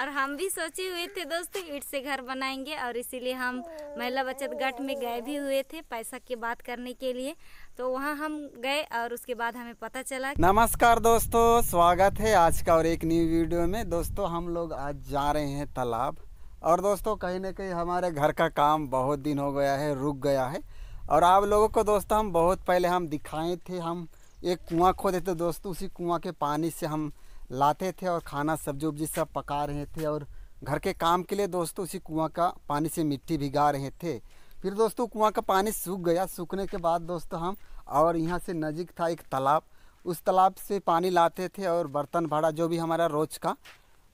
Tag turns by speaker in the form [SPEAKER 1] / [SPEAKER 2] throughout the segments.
[SPEAKER 1] और हम भी सोचे हुए थे दोस्तों ईट से घर बनाएंगे और इसीलिए हम महिला बचत गट में गए भी हुए थे पैसा की बात करने के लिए तो वहाँ हम गए और उसके बाद हमें पता
[SPEAKER 2] चला नमस्कार दोस्तों स्वागत है आज का और एक न्यू वीडियो में दोस्तों हम लोग आज जा रहे हैं तालाब और दोस्तों कहीं ना कहीं हमारे घर का काम बहुत दिन हो गया है रुक गया है और आप लोगों को दोस्तों हम बहुत पहले हम दिखाए थे हम एक कुआं खोदे थे दोस्तों उसी कुआं के पानी से हम लाते थे और खाना सब्जी उब्जी सब पका रहे थे और घर के काम के लिए दोस्तों उसी कुआं का पानी से मिट्टी भिगा रहे थे फिर दोस्तों कुआं का पानी सूख गया सूखने के बाद दोस्तों हम और यहाँ से नज़दीक था एक तालाब उस तालाब से पानी लाते थे और बर्तन भाड़ा जो भी हमारा रोज का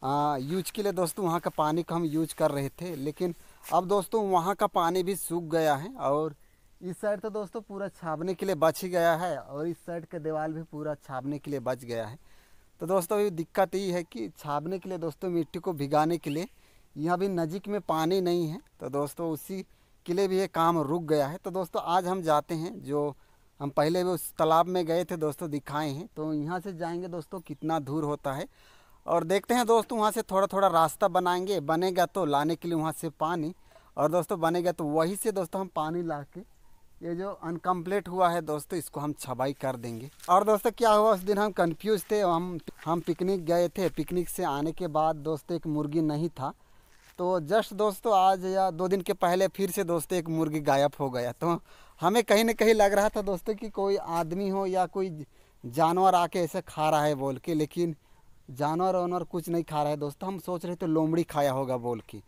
[SPEAKER 2] आ, यूज के लिए दोस्तों वहाँ का पानी का हम यूज कर रहे थे लेकिन अब दोस्तों वहाँ का पानी भी सूख गया है और इस साइड तो दोस्तों पूरा छापने के लिए बच ही गया है और इस साइड का दीवार भी पूरा छापने के लिए बच गया है तो दोस्तों अभी दिक्कत यही है कि छापने के लिए दोस्तों मिट्टी को भिगाने के लिए यहाँ भी नज़ीक में पानी नहीं है तो दोस्तों उसी के लिए भी ये काम रुक गया है तो दोस्तों आज हम जाते हैं जो हम पहले भी उस तालाब में गए थे दोस्तों दिखाए हैं तो यहाँ से जाएंगे दोस्तों कितना दूर होता है और देखते हैं दोस्तों वहाँ से थोड़ा थोड़ा रास्ता बनाएंगे बनेगा तो लाने के लिए वहाँ से पानी और दोस्तों बनेगा तो वहीं से दोस्तों हम पानी ला के ये जो अनकम्प्लीट हुआ है दोस्तों इसको हम छबाई कर देंगे और दोस्तों क्या हुआ उस दिन हम कंफ्यूज थे हम हम पिकनिक गए थे पिकनिक से आने के बाद दोस्तों एक मुर्गी नहीं था तो जस्ट दोस्तों आज या दो दिन के पहले फिर से दोस्तों एक मुर्गी गायब हो गया तो हमें कहीं ना कहीं लग रहा था दोस्तों कि कोई आदमी हो या कोई जानवर आके ऐसे खा रहा है बोल के लेकिन जानवर वानवर कुछ नहीं खा रहा है दोस्तों हम सोच रहे थे लोमड़ी खाया होगा बोल के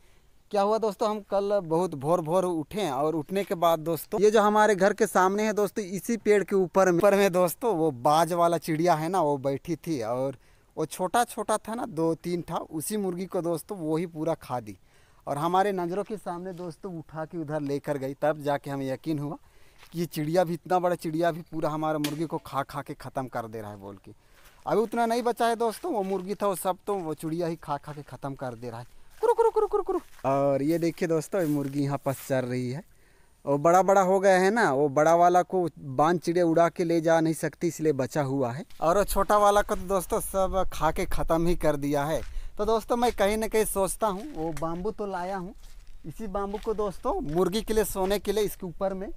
[SPEAKER 2] क्या हुआ दोस्तों हम कल बहुत भोर भोर उठे और उठने के बाद दोस्तों ये जो हमारे घर के सामने है दोस्तों इसी पेड़ के ऊपर ऊपर में दोस्तों वो बाज वाला चिड़िया है ना वो बैठी थी और वो छोटा छोटा था ना दो तीन था उसी मुर्गी को दोस्तों वो ही पूरा खा दी और हमारे नज़रों के सामने दोस्तों उठा के उधर लेकर गई तब जाके हमें यकीन हुआ कि ये चिड़िया भी इतना बड़ा चिड़िया भी पूरा हमारा मुर्गी को खा खा के ख़त्म कर दे रहा है बोल के अभी उतना नहीं बचा है दोस्तों वो मुर्गी था वो सब तो वो चिड़िया ही खा खा के ख़त्म कर दे रहा है रुक रुक रुक रुक रुक और ये देखिए दोस्तों मुर्गी यहाँ पर चल रही है और बड़ा बड़ा हो गया है ना वो बड़ा वाला को बांध चिड़े उड़ा के ले जा नहीं सकती इसलिए बचा हुआ है और वो छोटा वाला को तो दोस्तों सब खा के ख़त्म ही कर दिया है तो दोस्तों मैं कहीं ना कहीं सोचता हूँ वो बाम्बू तो लाया हूँ इसी बाम्बू को दोस्तों मुर्गी के लिए सोने के लिए इसके ऊपर में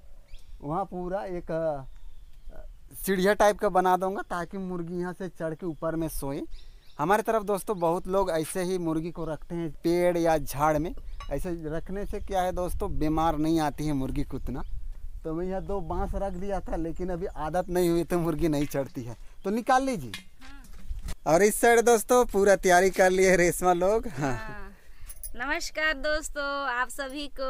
[SPEAKER 2] वहाँ पूरा एक चिड़िया टाइप का बना दूंगा ताकि मुर्गी यहाँ से चढ़ के ऊपर में सोए हमारे तरफ दोस्तों बहुत लोग ऐसे ही मुर्गी को रखते हैं पेड़ या झाड़ में ऐसे रखने से क्या है दोस्तों बीमार नहीं आती है मुर्गी को उतना तो मैं यहाँ दो बांस रख दिया था लेकिन अभी आदत नहीं हुई तो मुर्गी नहीं चढ़ती है तो निकाल लीजिए हाँ। और इस साइड दोस्तों पूरा तैयारी कर लिए रेशमा लोग हाँ। हाँ।
[SPEAKER 1] नमस्कार दोस्तों आप सभी को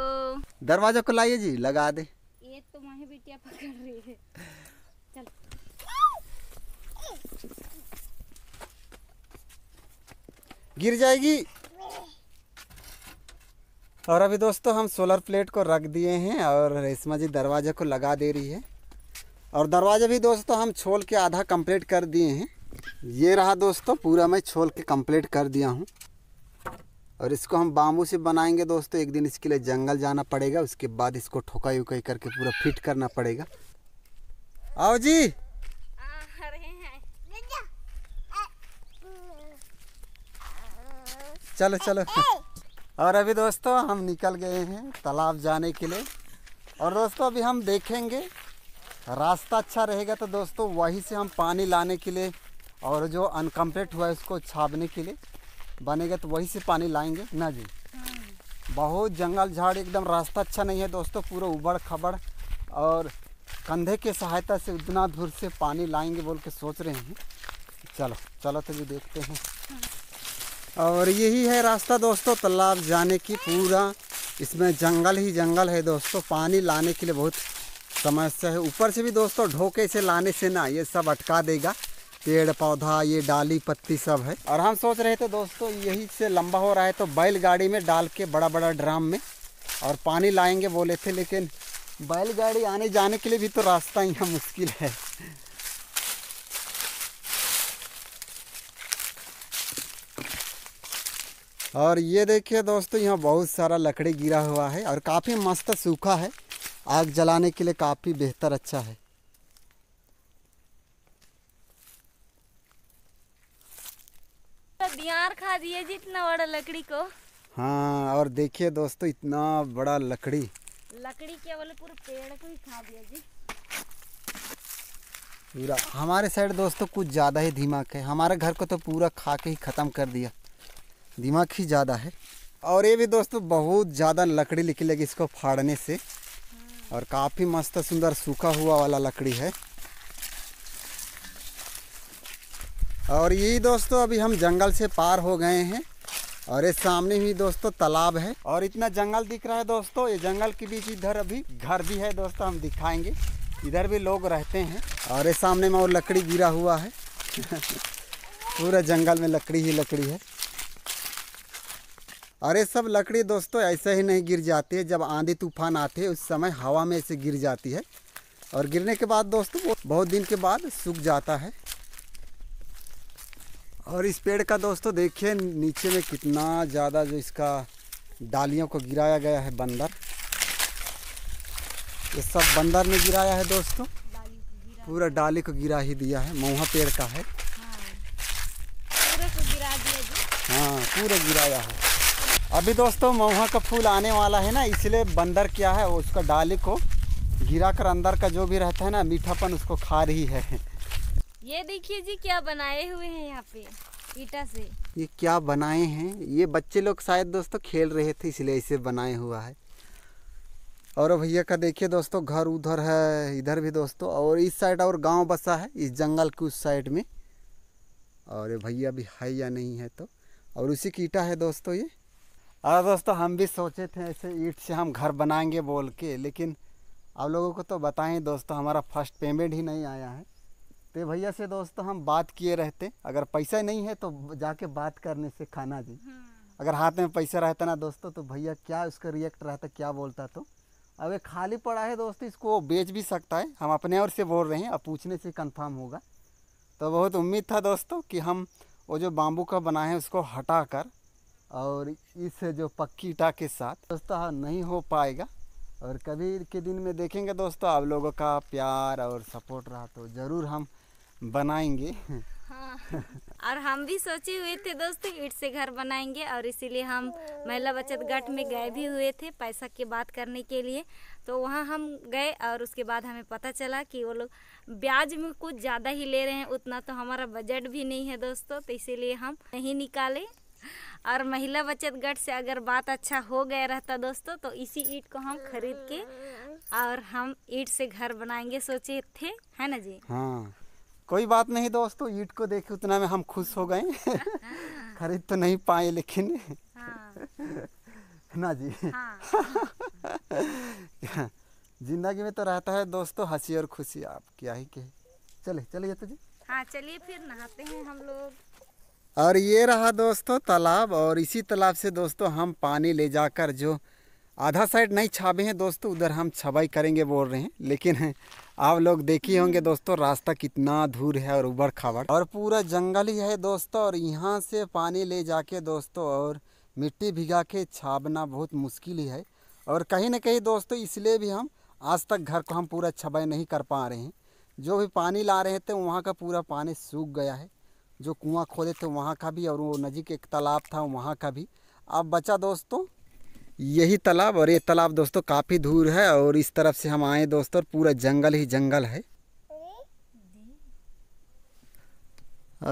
[SPEAKER 2] दरवाजा को लाइए जी लगा दे
[SPEAKER 1] ये तो माही बिटिया पकड़ रही है चल
[SPEAKER 2] गिर जाएगी और अभी दोस्तों हम सोलर प्लेट को रख दिए हैं और रेशमा जी दरवाजे को लगा दे रही है और दरवाज़ा भी दोस्तों हम छोल के आधा कंप्लीट कर दिए हैं ये रहा दोस्तों पूरा मैं छोल के कंप्लीट कर दिया हूँ और इसको हम बाम्बू से बनाएंगे दोस्तों एक दिन इसके लिए जंगल जाना पड़ेगा उसके बाद इसको ठोकाई उकाई करके पूरा फिट करना पड़ेगा आओ जी चलो चलो और अभी दोस्तों हम निकल गए हैं तालाब जाने के लिए और दोस्तों अभी हम देखेंगे रास्ता अच्छा रहेगा तो दोस्तों वहीं से हम पानी लाने के लिए और जो अनकम्प्लीट हुआ है उसको छापने के लिए बनेगा तो वहीं से पानी लाएंगे ना जी बहुत जंगल झाड़ एकदम रास्ता अच्छा नहीं है दोस्तों पूरा उबड़ खबड़ और कंधे के सहायता से उतना दूर से पानी लाएंगे बोल के सोच रहे हैं चलो चलो तो ये देखते हैं और यही है रास्ता दोस्तों तालाब जाने की पूरा इसमें जंगल ही जंगल है दोस्तों पानी लाने के लिए बहुत समस्या है ऊपर से भी दोस्तों ढोके से लाने से ना ये सब अटका देगा पेड़ पौधा ये डाली पत्ती सब है और हम सोच रहे थे दोस्तों यही से लंबा हो रहा है तो बैलगाड़ी में डाल के बड़ा बड़ा ड्राम में और पानी लाएंगे बोले थे लेकिन बैलगाड़ी आने जाने के लिए भी तो रास्ता यहाँ मुश्किल है और ये देखिए दोस्तों यहाँ बहुत सारा लकड़ी गिरा हुआ है और काफ़ी मस्त सूखा है आग जलाने के लिए काफ़ी बेहतर अच्छा है
[SPEAKER 1] दियार तो खा दिए जितना बड़ा लकड़ी को
[SPEAKER 2] हाँ और देखिए दोस्तों इतना बड़ा लकड़ी
[SPEAKER 1] लकड़ी के बोले पूरे पेड़ को ही खा दिया जी
[SPEAKER 2] पूरा हमारे साइड दोस्तों कुछ ज़्यादा ही दिमाग है हमारे घर को तो पूरा खा के ही ख़त्म कर दिया दिमाग ही ज़्यादा है और ये भी दोस्तों बहुत ज़्यादा लकड़ी निकलेगी इसको फाड़ने से और काफ़ी मस्त सुंदर सूखा हुआ वाला लकड़ी है और यही दोस्तों अभी हम जंगल से पार हो गए हैं और ये सामने ही दोस्तों तालाब है और इतना जंगल दिख रहा है दोस्तों ये जंगल के बीच इधर अभी घर भी है दोस्तों हम दिखाएंगे इधर भी लोग रहते हैं और ये सामने में और लकड़ी गिरा हुआ है पूरा जंगल में लकड़ी ही लकड़ी है और ये सब लकड़ी दोस्तों ऐसे ही नहीं गिर जाती है जब आंधी तूफान आते हैं उस समय हवा में ऐसे गिर जाती है और गिरने के बाद दोस्तों वो बहुत दिन के बाद सूख जाता है और इस पेड़ का दोस्तों देखिए नीचे में कितना ज़्यादा जो इसका डालियों को गिराया गया है बंदर ये सब बंदर ने गिराया है दोस्तों पूरा डाली को गिरा ही दिया है मऊहा पेड़ का है हाँ, हाँ पूरा गिराया है अभी दोस्तों महुआ का फूल आने वाला है ना इसलिए बंदर क्या है उसका डाली को गिरा कर अंदर का जो भी रहता है ना मीठापन उसको खा रही है
[SPEAKER 1] ये देखिए जी क्या बनाए हुए हैं यहाँ पे ईटा से
[SPEAKER 2] ये क्या बनाए हैं ये बच्चे लोग शायद दोस्तों खेल रहे थे इसलिए इसे बनाए हुआ है और भैया का देखिए दोस्तों घर उधर है इधर भी दोस्तों और इस साइड और गांव बसा है इस जंगल के उस साइड में और भैया भी है या नहीं है तो और उसी की ईटा है दोस्तों ये और दोस्तों हम भी सोचे थे ऐसे ईट से हम घर बनाएंगे बोल के लेकिन आप लोगों को तो बताएं दोस्तों हमारा फर्स्ट पेमेंट ही नहीं आया है तो भैया से दोस्तों हम बात किए रहते अगर पैसा नहीं है तो जाके बात करने से खाना जी हम्म। अगर हाथ में पैसा रहता ना दोस्तों तो भैया क्या उसका रिएक्ट रहता क्या बोलता तो अब ये खाली पड़ा है दोस्तों इसको बेच भी सकता है हम अपने और से बोल रहे हैं अब पूछने से कन्फर्म होगा तो बहुत उम्मीद था दोस्तों कि हम वो जो बाम्बू का बनाए हैं उसको हटा कर और इस जो पक्की टा के साथ दोस्तों हाँ, नहीं हो पाएगा और कभी के दिन में देखेंगे दोस्तों आप लोगों का प्यार और सपोर्ट रहा तो ज़रूर हम बनाएंगे हाँ।
[SPEAKER 1] और हम भी सोचे हुए थे दोस्तों ईट से घर बनाएंगे और इसीलिए हम महिला बचत गट में गए भी हुए थे पैसा की बात करने के लिए तो वहाँ हम गए और उसके बाद हमें पता चला कि वो लोग ब्याज में कुछ ज़्यादा ही ले रहे हैं उतना तो हमारा बजट भी नहीं है दोस्तों तो इसीलिए हम नहीं निकाले और महिला बचत गट से अगर बात अच्छा हो गया रहता दोस्तों तो इसी ईट को हम खरीद के और हम ईट से घर बनाएंगे सोचे थे है ना जी
[SPEAKER 2] हाँ कोई बात नहीं दोस्तों ईट को देखे उतना में हम खुश हो गए खरीद तो नहीं पाए लेकिन हाँ। ना जी हाँ। जिंदगी में तो रहता है दोस्तों हंसी और खुशी आप क्या ही कहे चले चले जाते तो जी
[SPEAKER 1] हाँ चलिए फिर नहाते हैं हम
[SPEAKER 2] लोग और ये रहा दोस्तों तालाब और इसी तालाब से दोस्तों हम पानी ले जाकर जो आधा साइड नहीं छाबे हैं दोस्तों उधर हम छबाई करेंगे बोल रहे हैं लेकिन आप लोग देखे होंगे हम्म। दोस्तों रास्ता कितना दूर है और उबड़ खाबड़ और पूरा जंगल ही है दोस्तों और यहाँ से पानी ले जाके दोस्तों और मिट्टी भिगा के छापना बहुत मुश्किल ही है और कहीं ना कहीं दोस्तों इसलिए भी हम आज तक घर को हम पूरा छबाई नहीं कर पा रहे हैं जो भी पानी ला रहे थे वहाँ का पूरा पानी सूख गया है जो कुआं खोदे थे वहाँ का भी और वो नज़ीक एक तालाब था वहाँ का भी अब बचा दोस्तों यही तालाब और ये तालाब दोस्तों काफ़ी दूर है और इस तरफ से हम आए दोस्तों पूरा जंगल ही जंगल है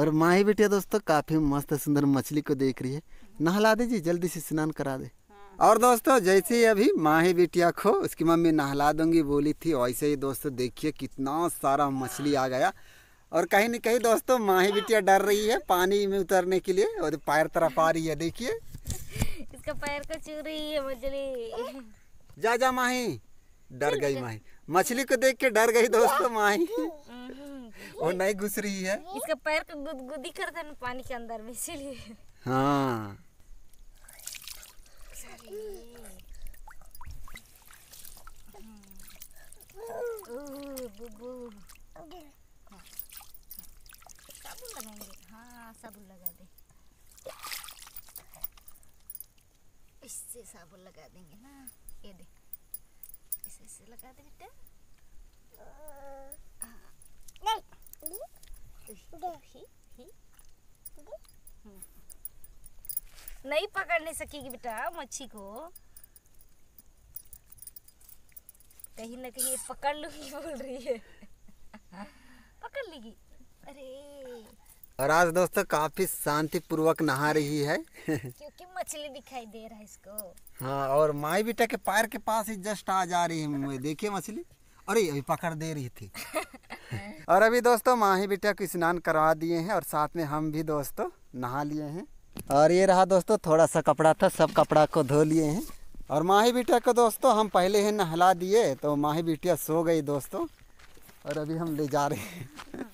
[SPEAKER 2] और माँ ही बेटिया दोस्तों काफ़ी मस्त सुंदर मछली को देख रही है नहला दीजिए जल्दी से स्नान करा दे हाँ। और दोस्तों जैसे ही अभी माँ ही बेटिया को उसकी मम्मी नहला दूंगी बोली थी वैसे ही दोस्तों देखिए कितना सारा मछली आ गया और कहीं ना कहीं दोस्तों माही बिटिया डर रही है पानी में उतरने के लिए और पैर तरफ आ रही है देखिए
[SPEAKER 1] इसका पैर को तो चू रही है मछली
[SPEAKER 2] जा जा माही डर गई माही मछली को देख के डर गई दोस्तों माही हम्म। वो नहीं घुस रही है
[SPEAKER 1] इसका पैर को तो गुदगुदी कर ना पानी के अंदर में इसीलिए
[SPEAKER 2] हाँ
[SPEAKER 1] साबुन लगाएंगे हाँ साबुन लगा दे इससे साबुन लगा देंगे ना ये दे इसे इसे लगा दे बेटा नहीं पकड़ नहीं सकेगी बेटा मच्छी को कहीं ना कहीं पकड़ लूंगी बोल रही है पकड़ लेगी और
[SPEAKER 2] आज दोस्तों काफी शांति पूर्वक नहा रही है क्योंकि
[SPEAKER 1] मछली दिखाई दे रहा है इसको
[SPEAKER 2] हाँ और माई बेटा के पैर के पास ही जस्ट आ जा रही है देखिए मछली अरे अभी पकड़ दे रही थी और अभी दोस्तों माही बेटा को स्नान करवा दिए हैं और साथ में हम भी दोस्तों नहा लिए हैं और ये रहा दोस्तों थोड़ा सा कपड़ा था सब कपड़ा को धो लिए हैं और माही बेटा को दोस्तों हम पहले ही नहला दिए तो माही बेटिया सो गई दोस्तों और अभी हम ले जा रहे हैं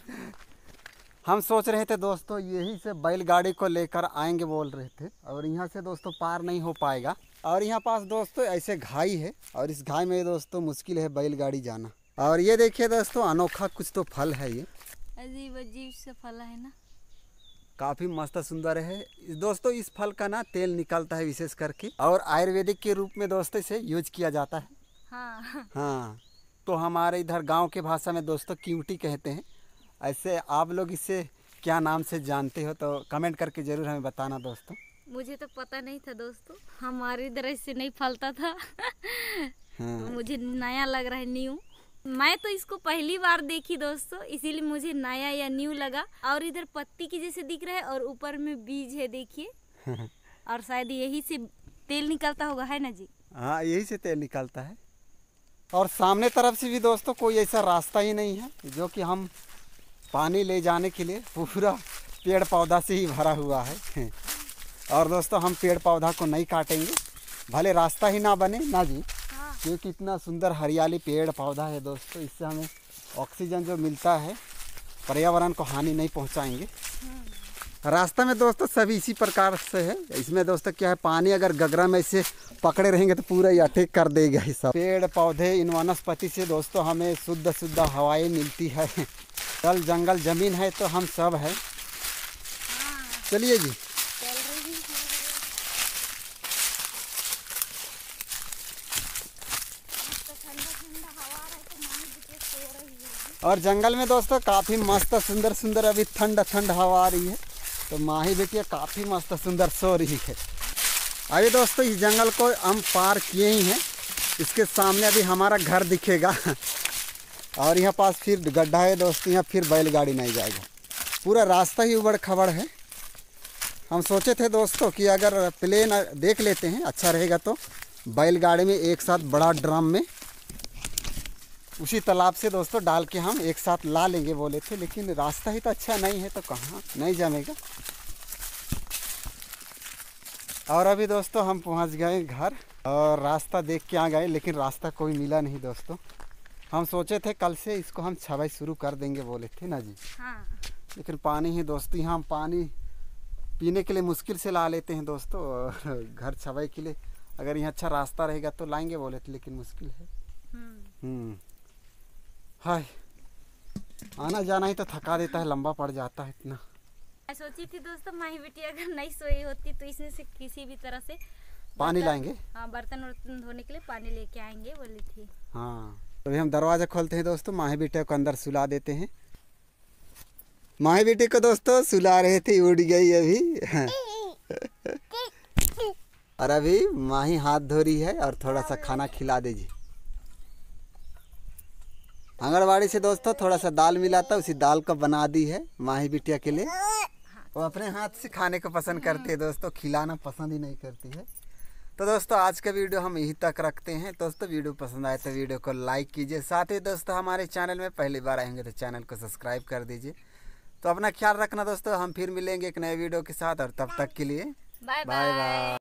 [SPEAKER 2] हम सोच रहे थे दोस्तों यही से बैलगाड़ी को लेकर आएंगे बोल रहे थे और यहाँ से दोस्तों पार नहीं हो पाएगा और यहाँ पास दोस्तों ऐसे घाई है और इस घाई में दोस्तों मुश्किल है बैलगाड़ी जाना और ये देखिए दोस्तों अनोखा कुछ तो फल है ये
[SPEAKER 1] अजीब अजीब से फल है ना
[SPEAKER 2] काफ़ी मस्त सुंदर है दोस्तों इस फल का ना तेल निकलता है विशेष करके और आयुर्वेदिक के रूप में दोस्तों इसे यूज किया जाता है हाँ, हाँ। तो हमारे इधर गांव के भाषा में दोस्तों क्यूटी कहते हैं ऐसे आप लोग इसे क्या नाम से जानते हो तो कमेंट करके ज़रूर हमें बताना दोस्तों
[SPEAKER 1] मुझे तो पता नहीं था दोस्तों हमारे इधर ऐसे नहीं फलता था
[SPEAKER 2] हाँ। तो
[SPEAKER 1] मुझे नया लग रहा है न्यू मैं तो इसको पहली बार देखी दोस्तों इसीलिए मुझे नया या न्यू लगा और इधर पत्ती की जैसे दिख रहा है और ऊपर में बीज है देखिए और शायद यही से तेल निकलता होगा है ना जी
[SPEAKER 2] हाँ यही से तेल निकलता है और सामने तरफ से भी दोस्तों कोई ऐसा रास्ता ही नहीं है जो कि हम पानी ले जाने के लिए पूरा पेड़ पौधा से ही भरा हुआ है और दोस्तों हम पेड़ पौधा को नहीं काटेंगे भले रास्ता ही ना बने ना जी हाँ। क्योंकि इतना सुंदर हरियाली पेड़ पौधा है दोस्तों इससे हमें ऑक्सीजन जो मिलता है पर्यावरण को हानि नहीं पहुंचाएंगे
[SPEAKER 1] हाँ।
[SPEAKER 2] रास्ता में दोस्तों सभी इसी प्रकार से है इसमें दोस्तों क्या है पानी अगर गगरा में इसे पकड़े रहेंगे तो पूरा ही अटेक कर देगा इस सब पेड़ पौधे इन वनस्पति से दोस्तों हमें शुद्ध शुद्ध हवाएं मिलती है तल जंगल जमीन है तो हम सब है चलिए जी और जंगल में दोस्तों काफ़ी मस्त सुंदर सुंदर अभी ठंड ठंड हवा आ रही है तो माही बेटिया काफ़ी मस्त सुंदर सो रही है अभी दोस्तों इस जंगल को हम पार किए ही हैं इसके सामने अभी हमारा घर दिखेगा और यहाँ पास फिर गड्ढा है दोस्त यहाँ फिर बैलगाड़ी नहीं जाएगा पूरा रास्ता ही उबड़ खबड़ है हम सोचे थे दोस्तों कि अगर प्लेन देख लेते हैं अच्छा रहेगा तो बैलगाड़ी में एक साथ बड़ा ड्रम में उसी तालाब से दोस्तों डाल के हम एक साथ ला लेंगे बोले थे लेकिन रास्ता ही तो अच्छा नहीं है तो कहाँ नहीं जमेगा और अभी दोस्तों हम पहुँच गए घर और रास्ता देख के आ गए लेकिन रास्ता कोई मिला नहीं दोस्तों हम सोचे थे कल से इसको हम छवाई शुरू कर देंगे बोले थे ना जी हाँ। लेकिन पानी ही दोस्ती हम हाँ, पानी पीने के लिए मुश्किल से ला लेते हैं दोस्तों और घर छवाई के लिए अगर यहाँ अच्छा रास्ता रहेगा तो लाएंगे बोले थे लेकिन मुश्किल है हम्म। हम्म। हाय आना जाना ही तो थका देता है लंबा पड़ जाता है इतना
[SPEAKER 1] मैं सोची थी दोस्तों माही बेटी अगर नहीं सोई होती तो इसमें से किसी भी तरह से पानी लाएंगे हाँ बर्तन वर्तन धोने के लिए पानी लेके आएंगे बोली थी
[SPEAKER 2] हाँ तो अभी हम दरवाज़ा खोलते हैं दोस्तों माही बेटे को अंदर सुला देते हैं माही बेटे को दोस्तों सुला रहे थे उड़ गई अभी और अभी माही हाथ धो रही है और थोड़ा सा खाना खिला दीजिए आंगनबाड़ी से दोस्तों थोड़ा सा दाल मिला था उसी दाल को बना दी है माही बिटिया के लिए वो अपने हाथ से खाने को पसंद करती है दोस्तों खिलाना पसंद ही नहीं करती है तो दोस्तों आज का वीडियो हम यहीं तक रखते हैं दोस्तों वीडियो पसंद आए तो वीडियो को लाइक कीजिए साथ ही दोस्तों हमारे चैनल में पहली बार आएंगे तो चैनल को सब्सक्राइब कर दीजिए तो अपना ख्याल रखना दोस्तों हम फिर मिलेंगे एक नए वीडियो के साथ और तब तक के लिए
[SPEAKER 1] बाय बाय